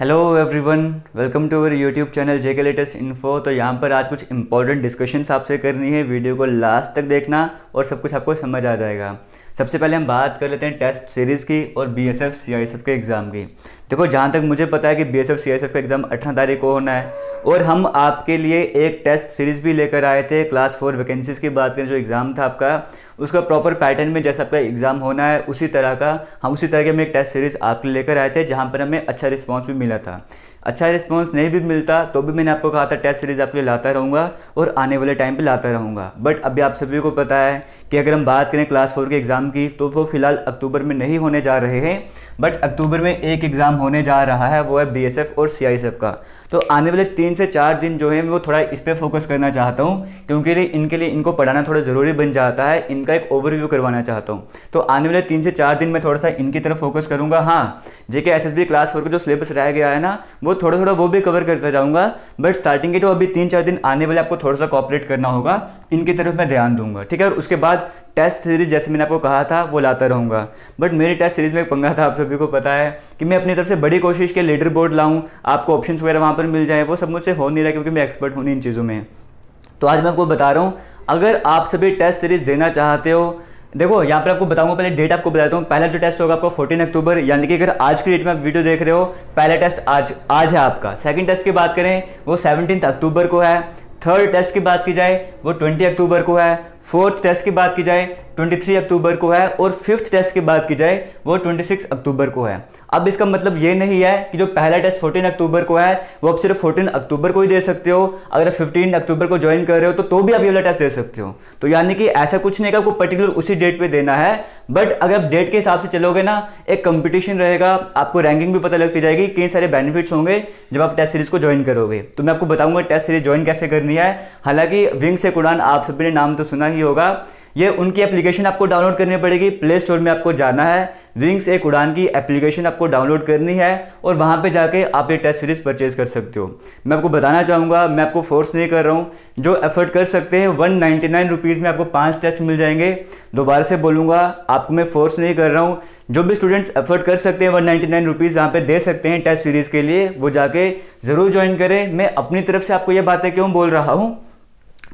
hello everyone welcome to our YouTube channel J K latest info तो यहाँ पर आज कुछ इंपॉर्टेंट डिस्कशंस आपसे करनी है वीडियो को लास्ट तक देखना और सब कुछ आपको समझ आ जाएगा सबसे पहले हम बात कर लेते हैं टेस्ट सीरीज़ की और B S F C I S F के एग्ज़ाम की देखो जहाँ तक मुझे पता है कि B S F C I S F का एग्ज़ाम अठारह तारीख को होना है और हम आपके लिए एक टेस्ट सीरीज़ भी लेकर आए थे क्लास फोर वैकेंसीज़ की बात करें जो एग्ज़ाम था आपका उसका प्रॉपर पैटर्न में जैसा आपका एग्ज़ाम होना है उसी तरह का हम उसी तरह के हम एक टेस्ट सीरीज़ आपके लेकर आए थे जहाँ पर हमें अच्छा रिस्पॉन्स भी मिला था अच्छा रिस्पॉन्स नहीं भी मिलता तो भी मैंने आपको कहा था टेस्ट सीरीज़ आपके लिए लाता रहूँगा और आने वाले टाइम पर लाता रहूँगा बट अभी आप सभी को पता है कि अगर हम बात करें क्लास फोर के एग्ज़ाम की तो वो फ़िलहाल अक्टूबर में नहीं होने जा रहे हैं बट अक्टूबर में एक एग्ज़ाम होने जा रहा है वो है बी और सी का तो आने वाले तीन से चार दिन जो है वो थोड़ा इस पर फोकस करना चाहता हूँ क्योंकि इनके लिए इनको पढ़ाना थोड़ा ज़रूरी बन जाता है इनका एक ओवरव्यू करवाना चाहता हूँ तो आने वाले तीन से चार दिन में थोड़ा सा इनकी तरफ फोकस करूँगा हाँ जेके एस क्लास फोर का जो सिलेबस रह गया है ना वो थोड़ा थोड़ा वो भी कवर करता जाऊँगा बट स्टार्टिंग के जो अभी तीन चार दिन आने वाले आपको थोड़ा सा कॉपरेट करना होगा इनकी तरफ मैं ध्यान दूंगा ठीक है और उसके बाद टेस्ट सीरीज़ जैसे मैंने आपको कहा था वो लाता रहूँगा बट मेरी टेस्ट सीरीज़ में एक पंगा था आप सभी को पता है कि मैं अपनी तरफ से बड़ी कोशिश के लीडर बोर्ड लाऊँ आपको ऑप्शन वगैरह वहाँ पर मिल जाए वो सब मुझसे हो नहीं रहा क्योंकि मैं एक्सपर्ट हूँ इन चीज़ों में तो आज मैं आपको बता रहा हूँ अगर आप सभी टेस्ट सीरीज़ देना चाहते हो देखो यहाँ पर आपको बताऊंगा पहले डेट आपको बताता हूँ पहला जो टेस्ट होगा आपका 14 अक्टूबर यानी कि अगर आज की डेट में आप वीडियो देख रहे हो पहला टेस्ट आज आज है आपका सेकंड टेस्ट की बात करें वो सेवनटीन अक्टूबर को है थर्ड टेस्ट की बात की जाए वो ट्वेंटी अक्टूबर को है फोर्थ टेस्ट की बात की जाए 23 अक्टूबर को है और फिफ्थ टेस्ट की बात की जाए वो 26 अक्टूबर को है अब इसका मतलब ये नहीं है कि जो पहला टेस्ट 14 अक्टूबर को है वो आप सिर्फ 14 अक्टूबर को ही दे सकते हो अगर आप फिफ्टीन अक्टूबर को ज्वाइन कर रहे हो तो तो भी आप ये वाला टेस्ट दे सकते हो तो यानी कि ऐसा कुछ नहीं कि आपको पर्टिकुलर उसी डेट पर देना है बट अगर आप डेट के हिसाब से चलोगे ना एक कंपटीशन रहेगा आपको रैंकिंग भी पता लगती जाएगी कई सारे बेनिफिट्स होंगे जब आप टेस्ट सीरीज़ को ज्वाइन करोगे तो मैं आपको बताऊंगा टेस्ट सीरीज ज्वाइन कैसे करनी है हालांकि विंग से कुड़ान आप सभी ने नाम तो सुना ही होगा ये उनकी एप्लीकेशन आपको डाउनलोड करनी पड़ेगी प्ले स्टोर में आपको जाना है विंग्स एक उड़ान की एप्लीकेशन आपको डाउनलोड करनी है और वहाँ पे जाके आप ये टेस्ट सीरीज़ परचेज़ कर सकते हो मैं आपको बताना चाहूँगा मैं आपको फोर्स नहीं कर रहा हूँ जो एफर्ट कर सकते हैं वन नाइन्टी में आपको पाँच टेस्ट मिल जाएंगे दोबारा से बोलूँगा आपको मैं फोर्स नहीं कर रहा हूँ जो भी स्टूडेंट्स एफर्ट कर सकते हैं वन नाइन्टी नाइन रुपीज़ यहाँ पर दे सकते हैं टेस्ट सीरीज़ के लिए वो जाके ज़रूर ज्वाइन करें मैं अपनी तरफ से आपको ये बातें क्यों बोल रहा हूँ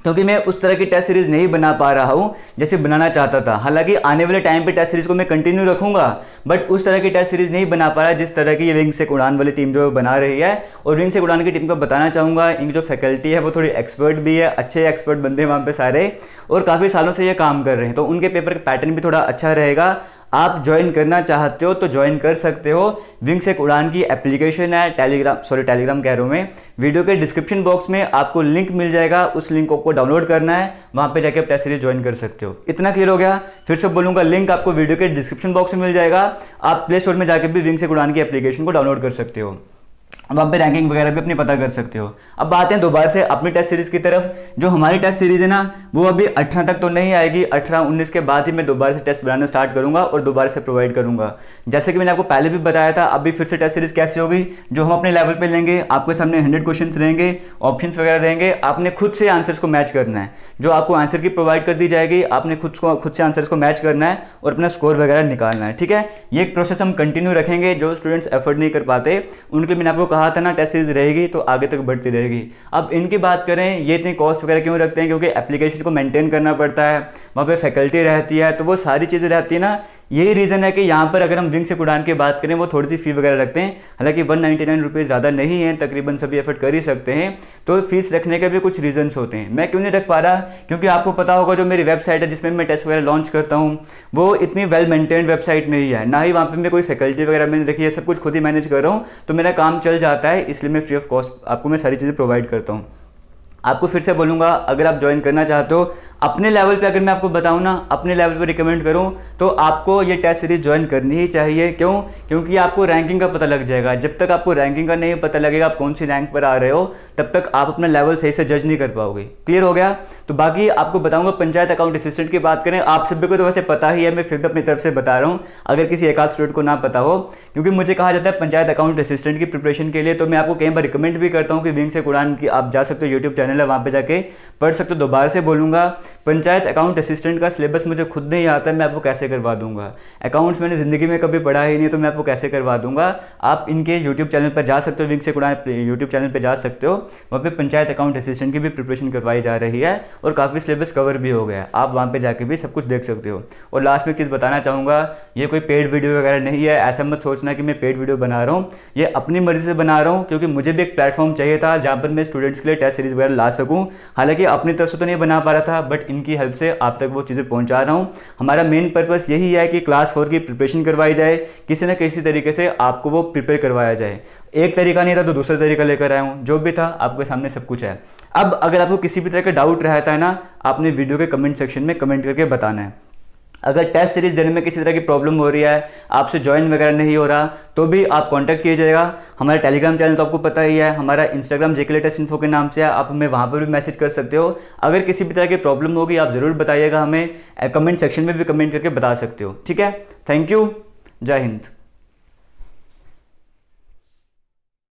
क्योंकि मैं उस तरह की टेस्ट सीरीज़ नहीं बना पा रहा हूँ जैसे बनाना चाहता था हालांकि आने वाले टाइम पे टेस्ट सीरीज़ को मैं कंटिन्यू रखूँगा बट उस तरह की टेस्ट सीरीज़ नहीं बना पा रहा जिस तरह की ये विंग से उड़ान वाली टीम जो बना रही है और विंग से उड़ान की टीम को बताना चाहूँगा इनकी जो फैकल्टी है वो थोड़ी एक्सपर्ट भी है अच्छे एक्सपर्ट बंदे हैं वहाँ पर सारे और काफ़ी सालों से ये काम कर रहे हैं तो उनके पेपर का पैटर्न भी थोड़ा अच्छा रहेगा आप ज्वाइन करना चाहते हो तो ज्वाइन कर सकते हो विंग्स एक उड़ान की एप्लीकेशन है टेलीग्राम सॉरी टेलीग्राम कह रहा हूँ मैं वीडियो के डिस्क्रिप्शन बॉक्स में आपको लिंक मिल जाएगा उस लिंक को डाउनलोड करना है वहाँ पे जाके आप टेस्ट सीरीज ज्वाइन कर सकते हो इतना क्लियर हो गया फिर से बोलूँगा लिंक आपको वीडियो के डिस्क्रिप्शन बॉक्स में मिल जाएगा आप प्ले स्टोर में जाकर भी विंग्स एक उड़ान की एप्लीकेशन को डाउनलोड कर सकते हो वहाँ पे रैंकिंग वगैरह भी अपनी पता कर सकते हो अब आते हैं दोबारा से अपनी टेस्ट सीरीज़ की तरफ जो हमारी टेस्ट सीरीज़ है ना वो अभी अठारह तक तो नहीं आएगी अठारह उन्नीस के बाद ही मैं दोबारा से टेस्ट बनाना स्टार्ट करूँगा और दोबारा से प्रोवाइड करूँगा जैसे कि मैंने आपको पहले भी बताया था अभी फिर से टेस्ट सीरीज़ कैसी होगी जो हम अपने लेवल पर लेंगे आपके सामने हंड्रेड क्वेश्चन रहेंगे ऑप्शन वगैरह रहेंगे आपने खुद से आंसर्स को मैच करना है जो आपको आंसर की प्रोवाइड कर दी जाएगी आपने खुद को खुद से आंसर्स को मैच करना है और अपना स्कोर वगैरह निकालना है ठीक है ये एक प्रोसेस हम कंटिन्यू रखेंगे जो स्टूडेंट्स एफर्ट नहीं कर पाते उनके मैंने आपको कहा था ना टेस्ट सीरीज रहेगी तो आगे तक बढ़ती रहेगी अब इनकी बात करें ये इतनी कॉस्ट वगैरह क्यों रखते हैं क्योंकि एप्लीकेशन को मेंटेन करना पड़ता है वहाँ पे फैकल्टी रहती है तो वो सारी चीज़ें रहती है ना यही रीज़न है कि यहाँ पर अगर हम विंग से उड़ान की बात करें वो थोड़ी सी फ़ी वगैरह रखते हैं हालांकि वन नाइन्टी नाइन रुपीज़ ज़्यादा नहीं है तकरीबन सभी एफर्ट कर ही सकते हैं तो फीस रखने के भी कुछ रीजंस होते हैं मैं क्यों नहीं रख पा रहा क्योंकि आपको पता होगा जो मेरी वेबसाइट है जिसमें मैं टेस्ट वगैरह लॉन्च करता हूँ वो इतनी वेल मेंटेन वेबसाइट नहीं है ना ही वहाँ पर मैं कोई फैकल्टी वगैरह मैंने रखी है सब कुछ खुद ही मैनेज कर रहा हूँ तो मेरा काम चल जाता है इसलिए मैं फ्री ऑफ कॉस्ट आपको मैं सारी चीज़ें प्रोवाइड करता हूँ आपको फिर से बोलूँगा अगर आप ज्वाइन करना चाहते हो अपने लेवल पे अगर मैं आपको बताऊँ ना अपने लेवल पे रिकमेंड करूँ तो आपको ये टेस्ट सीरीज ज्वाइन करनी ही चाहिए क्यों क्योंकि आपको रैंकिंग का पता लग जाएगा जब तक आपको रैंकिंग का नहीं पता लगेगा आप कौन सी रैंक पर आ रहे हो तब तक आप अपना लेवल सही से जज नहीं कर पाओगे क्लियर हो गया तो बाकी आपको बताऊँगा पंचायत अकाउंट असिस्टेंट की बात करें आप सभी को तो वैसे पता ही है मैं फिर भी अपनी तरफ से बता रहा हूँ अगर किसी एक स्टूडेंट को ना पता हो क्योंकि मुझे कहा जाता है पंचायत अकाउंट असिस्टेंट की प्रिपरेशन के लिए तो मैं आपको कई बार रिकमेंड भी करता हूँ कि विंग से कुरान की आप जा सकते हो यूट्यूब चैनल चैनल मतलब है वहाँ पे जाके पढ़ सकते हो दोबारा से बोलूँगा पंचायत अकाउंट असिस्टेंट का सिलेबस मुझे खुद नहीं आता मैं आपको कैसे करवा दूँगा अकाउंट्स मैंने ज़िंदगी में कभी पढ़ा ही नहीं तो मैं आपको कैसे करवा दूँगा आप इनके यूट्यूब चैनल पर जा सकते हो विंग से कुड़ा यूट्यूब चैनल पर जा सकते हो वहाँ पर पंचायत अकाउंट असिस्टेंट की भी प्रिपरेशन करवाई जा रही है और काफ़ी सिलेबस कवर भी हो गया है आप वहाँ पर जाके भी सब कुछ देख सकते हो और लास्ट में एक चीज़ बताना चाहूँगा ये कोई पेड वीडियो वगैरह नहीं है ऐसा मत सोचना कि मैं पेड वीडियो बना रहा हूँ ये अपनी मर्ज़ी से बना रहा हूँ क्योंकि मुझे भी एक प्लेटफॉर्म चाहिए था जहाँ पर मैं स्टूडेंट्स के लिए टेस्ट सीरीज़ वगैरह ला बता सकूँ हालांकि अपनी तरफ से तो नहीं बना पा रहा था बट इनकी हेल्प से आप तक वो चीज़ें पहुँचा रहा हूँ हमारा मेन पर्पस यही है कि क्लास फोर की प्रिपरेशन करवाई जाए किसी न किसी तरीके से आपको वो प्रिपेयर करवाया जाए एक तरीका नहीं था तो दूसरा तरीका लेकर आया हूँ जो भी था आपके सामने सब कुछ है अब अगर आपको किसी भी तरह का डाउट रहता है ना आपने वीडियो के कमेंट सेक्शन में कमेंट करके बताना है अगर टेस्ट सीरीज़ देने में किसी तरह की प्रॉब्लम हो रही है आपसे ज्वाइन वगैरह नहीं हो रहा तो भी आप कांटेक्ट कीजिएगा हमारा टेलीग्राम चैनल तो आपको पता ही है हमारा इंस्टाग्राम जेके लेटेस्ट इन्फो के नाम से है आप हमें वहाँ पर भी मैसेज कर सकते हो अगर किसी भी तरह की प्रॉब्लम होगी आप ज़रूर बताइएगा हमें कमेंट सेक्शन में भी कमेंट करके बता सकते हो ठीक है थैंक यू जय हिंद